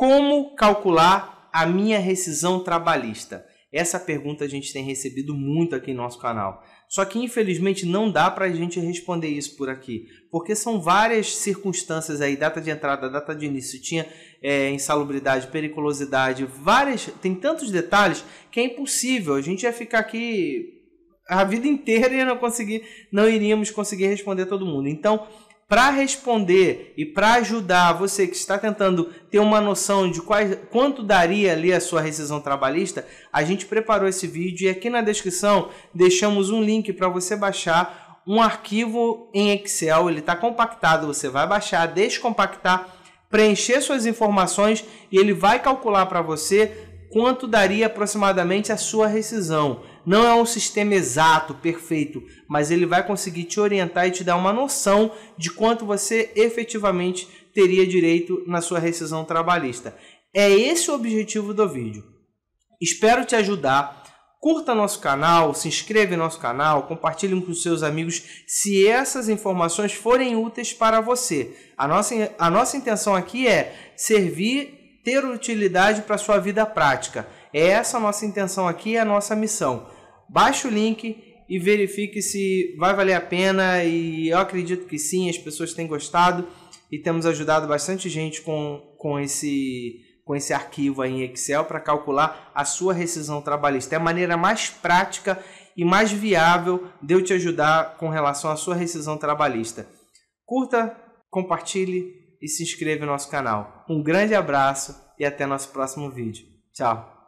Como calcular a minha rescisão trabalhista? Essa pergunta a gente tem recebido muito aqui em nosso canal. Só que infelizmente não dá para a gente responder isso por aqui, porque são várias circunstâncias aí, data de entrada, data de início, tinha é, insalubridade, periculosidade, várias, tem tantos detalhes que é impossível. A gente ia ficar aqui a vida inteira e não conseguir, não iríamos conseguir responder todo mundo. Então para responder e para ajudar você que está tentando ter uma noção de quais, quanto daria ali a sua rescisão trabalhista, a gente preparou esse vídeo e aqui na descrição deixamos um link para você baixar um arquivo em Excel. Ele está compactado, você vai baixar, descompactar, preencher suas informações e ele vai calcular para você quanto daria aproximadamente a sua rescisão. Não é um sistema exato, perfeito, mas ele vai conseguir te orientar e te dar uma noção de quanto você efetivamente teria direito na sua rescisão trabalhista. É esse o objetivo do vídeo. Espero te ajudar. Curta nosso canal, se inscreve em nosso canal, compartilhe com seus amigos se essas informações forem úteis para você. A nossa, a nossa intenção aqui é servir ter utilidade para sua vida prática. É essa a nossa intenção aqui, é a nossa missão. Baixe o link e verifique se vai valer a pena e eu acredito que sim, as pessoas têm gostado e temos ajudado bastante gente com, com esse com esse arquivo aí em Excel para calcular a sua rescisão trabalhista. É a maneira mais prática e mais viável de eu te ajudar com relação à sua rescisão trabalhista. Curta, compartilhe, e se inscreva no nosso canal. Um grande abraço e até nosso próximo vídeo. Tchau!